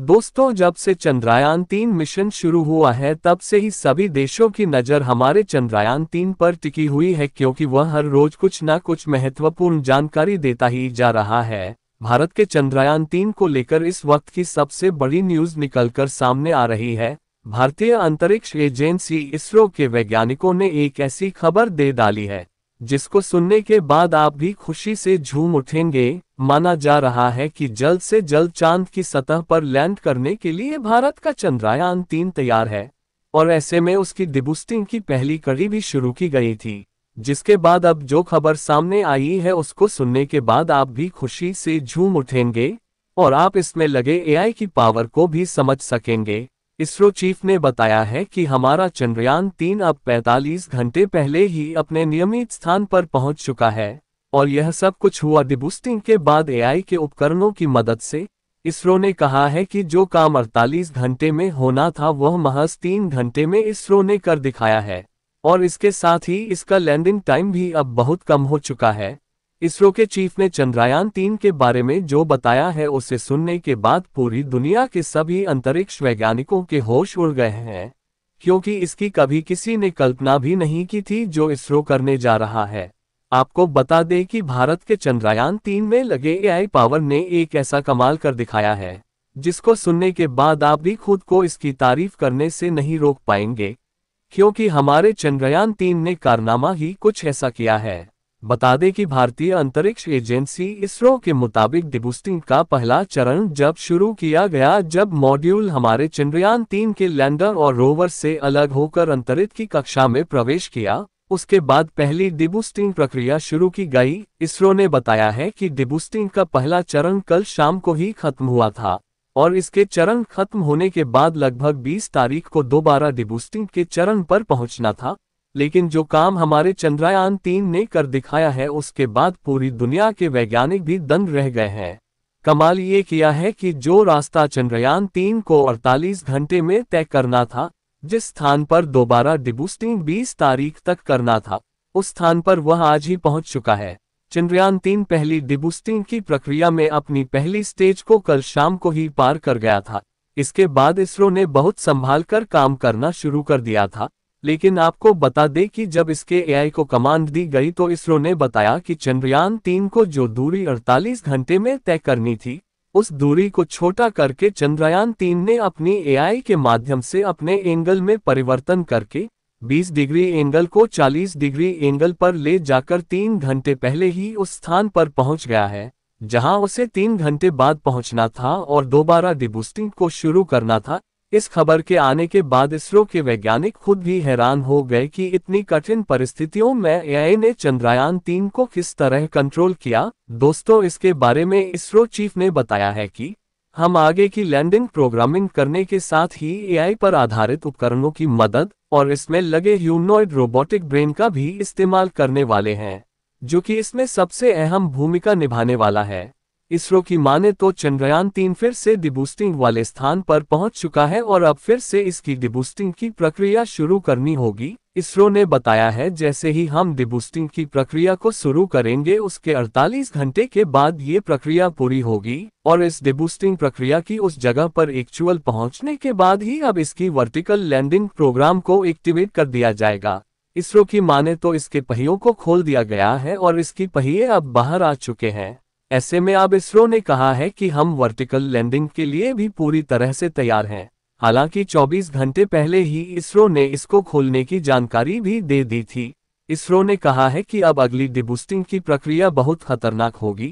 दोस्तों जब से चंद्रयान तीन मिशन शुरू हुआ है तब से ही सभी देशों की नज़र हमारे चंद्रयान तीन पर टिकी हुई है क्योंकि वह हर रोज कुछ न कुछ महत्वपूर्ण जानकारी देता ही जा रहा है भारत के चंद्रयान तीन को लेकर इस वक्त की सबसे बड़ी न्यूज निकलकर सामने आ रही है भारतीय अंतरिक्ष एजेंसी इसरो के वैज्ञानिकों ने एक ऐसी खबर दे डाली है जिसको सुनने के बाद आप भी खुशी से झूम उठेंगे माना जा रहा है कि जल्द से जल्द चांद की सतह पर लैंड करने के लिए भारत का चंद्रयान तीन तैयार है और ऐसे में उसकी डिबुस्टिंग की पहली कड़ी भी शुरू की गई थी जिसके बाद अब जो खबर सामने आई है उसको सुनने के बाद आप भी खुशी से झूम उठेंगे और आप इसमें लगे एआई की पावर को भी समझ सकेंगे इसरो चीफ ने बताया है कि हमारा चंद्रयान तीन अब 45 घंटे पहले ही अपने नियमित स्थान पर पहुंच चुका है और यह सब कुछ हुआ डिबूस्टिंग के बाद एआई के उपकरणों की मदद से इसरो ने कहा है कि जो काम 48 घंटे में होना था वह महज तीन घंटे में इसरो ने कर दिखाया है और इसके साथ ही इसका लैंडिंग टाइम भी अब बहुत कम हो चुका है इसरो के चीफ ने चंद्रयान तीन के बारे में जो बताया है उसे सुनने के बाद पूरी दुनिया के सभी अंतरिक्ष वैज्ञानिकों के होश उड़ गए हैं क्योंकि इसकी कभी किसी ने कल्पना भी नहीं की थी जो इसरो करने जा रहा है आपको बता दें कि भारत के चंद्रयान तीन में लगे एआई पावर ने एक ऐसा कमाल कर दिखाया है जिसको सुनने के बाद आप भी खुद को इसकी तारीफ करने से नहीं रोक पाएंगे क्योंकि हमारे चंद्रयान तीन ने कारनामा ही कुछ ऐसा किया है बता दें कि भारतीय अंतरिक्ष एजेंसी इसरो के मुताबिक डिबूस्टिंग का पहला चरण जब शुरू किया गया जब मॉड्यूल हमारे चंद्रयान तीन के लैंडर और रोवर से अलग होकर अंतरिक्ष की कक्षा में प्रवेश किया उसके बाद पहली डिबूस्टिंग प्रक्रिया शुरू की गई इसरो ने बताया है कि डिबूस्टिंग का पहला चरण कल शाम को ही खत्म हुआ था और इसके चरण खत्म होने के बाद लगभग 20 तारीख को दोबारा डिबूस्टिंग के चरण पर पहुंचना था लेकिन जो काम हमारे चंद्रयान तीन ने कर दिखाया है उसके बाद पूरी दुनिया के वैज्ञानिक भी दंग रह गए हैं कमाल ये किया है कि जो रास्ता चंद्रयान तीन को 48 घंटे में तय करना था जिस स्थान पर दोबारा डिबूस्टिंग 20 तारीख तक करना था उस स्थान पर वह आज ही पहुंच चुका है चंद्रयान तीन पहली डिबूस्टिंग की प्रक्रिया में अपनी पहली स्टेज को कल शाम को ही पार कर गया था इसके बाद इसरो ने बहुत संभाल कर काम करना शुरू कर दिया था लेकिन आपको बता दें कि जब इसके एआई को कमांड दी गई तो इसरो ने बताया कि चंद्रयान तीन को जो दूरी 48 घंटे में तय करनी थी उस दूरी को छोटा करके चंद्रयान तीन ने अपनी एआई के माध्यम से अपने एंगल में परिवर्तन करके 20 डिग्री एंगल को 40 डिग्री एंगल पर ले जाकर तीन घंटे पहले ही उस स्थान पर पहुंच गया है जहां उसे तीन घंटे बाद पहुंचना था और दोबारा डिबूस्टिंग को शुरू करना था इस खबर के आने के बाद इसरो के वैज्ञानिक खुद भी हैरान हो गए कि इतनी कठिन परिस्थितियों में एआई ने चंद्रयान तीन को किस तरह कंट्रोल किया दोस्तों इसके बारे में इसरो चीफ ने बताया है कि हम आगे की लैंडिंग प्रोग्रामिंग करने के साथ ही एआई पर आधारित उपकरणों की मदद और इसमें लगे ह्यूमनॉइड रोबोटिक ब्रेन का भी इस्तेमाल करने वाले हैं जो कि इसमें सबसे अहम भूमिका निभाने वाला है इसरो की माने तो चंद्रयान तीन फिर से डिबूस्टिंग वाले स्थान पर पहुंच चुका है और अब फिर से इसकी डिबूस्टिंग की प्रक्रिया शुरू करनी होगी इसरो ने बताया है जैसे ही हम डिबूस्टिंग की प्रक्रिया को शुरू करेंगे उसके 48 घंटे के बाद ये प्रक्रिया पूरी होगी और इस डिबूस्टिंग प्रक्रिया की उस जगह पर एक्चुअल पहुँचने के बाद ही अब इसकी वर्टिकल लैंडिंग प्रोग्राम को एक्टिवेट कर दिया जाएगा इसरो की माने तो इसके पहियों को खोल दिया गया है और इसकी पहिए अब बाहर आ चुके हैं ऐसे में अब इसरो ने कहा है कि हम वर्टिकल लैंडिंग के लिए भी पूरी तरह से तैयार हैं हालांकि 24 घंटे पहले ही इसरो ने इसको खोलने की जानकारी भी दे दी थी इसरो ने कहा है कि अब अगली डिबूस्टिंग की प्रक्रिया बहुत खतरनाक होगी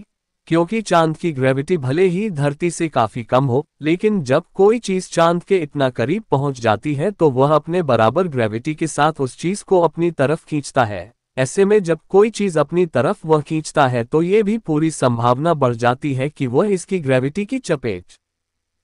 क्योंकि चांद की ग्रेविटी भले ही धरती से काफी कम हो लेकिन जब कोई चीज चांद के इतना करीब पहुंच जाती है तो वह अपने बराबर ग्रेविटी के साथ उस चीज को अपनी तरफ खींचता है ऐसे में जब कोई चीज अपनी तरफ वह खींचता है तो ये भी पूरी संभावना बढ़ जाती है कि वह इसकी ग्रेविटी की चपेट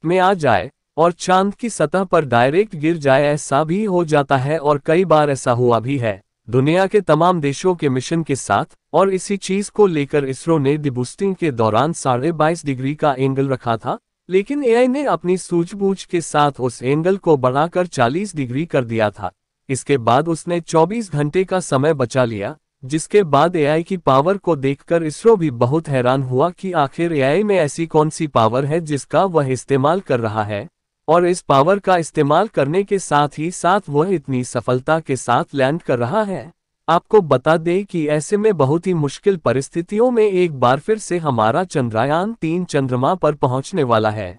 में आ जाए और चांद की सतह पर डायरेक्ट गिर जाए ऐसा भी हो जाता है और कई बार ऐसा हुआ भी है दुनिया के तमाम देशों के मिशन के साथ और इसी चीज को लेकर इसरो ने दिबुस्टिंग के दौरान साढ़े बाईस डिग्री का एंगल रखा था लेकिन एआई ने अपनी सूझबूझ के साथ उस एंगल को बढ़ाकर 40 डिग्री कर दिया था इसके बाद उसने 24 घंटे का समय बचा लिया जिसके बाद एआई की पावर को देखकर इसरो भी बहुत हैरान हुआ कि आखिर एआई में ऐसी कौन सी पावर है जिसका वह इस्तेमाल कर रहा है और इस पावर का इस्तेमाल करने के साथ ही साथ वह इतनी सफलता के साथ लैंड कर रहा है आपको बता दें कि ऐसे में बहुत ही मुश्किल परिस्थितियों में एक बार फिर से हमारा चंद्रयान तीन चंद्रमा पर पहुंचने वाला है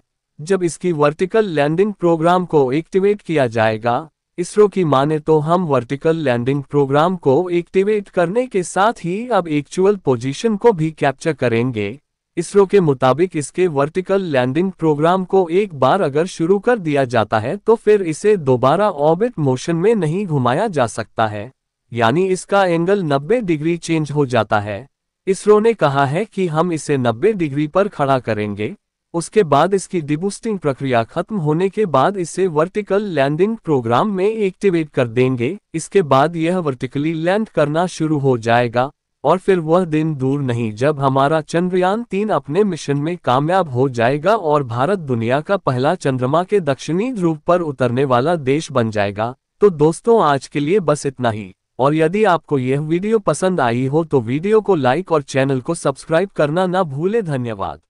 जब इसकी वर्टिकल लैंडिंग प्रोग्राम को एक्टिवेट किया जाएगा इसरो की माने तो हम वर्टिकल लैंडिंग प्रोग्राम को एक्टिवेट करने के साथ ही अब एक्चुअल पोजीशन को भी कैप्चर करेंगे इसरो के मुताबिक इसके वर्टिकल लैंडिंग प्रोग्राम को एक बार अगर शुरू कर दिया जाता है तो फिर इसे दोबारा ऑर्बिट मोशन में नहीं घुमाया जा सकता है यानी इसका एंगल 90 डिग्री चेंज हो जाता है इसरो ने कहा है कि हम इसे 90 डिग्री पर खड़ा करेंगे उसके बाद इसकी डिबूस्टिंग प्रक्रिया खत्म होने के बाद इसे वर्टिकल लैंडिंग प्रोग्राम में एक्टिवेट कर देंगे इसके बाद यह वर्टिकली लैंड करना शुरू हो जाएगा और फिर वह दिन दूर नहीं जब हमारा चंद्रयान तीन अपने मिशन में कामयाब हो जाएगा और भारत दुनिया का पहला चंद्रमा के दक्षिणी ध्रुव पर उतरने वाला देश बन जाएगा तो दोस्तों आज के लिए बस इतना ही और यदि आपको यह वीडियो पसंद आई हो तो वीडियो को लाइक और चैनल को सब्सक्राइब करना ना भूले धन्यवाद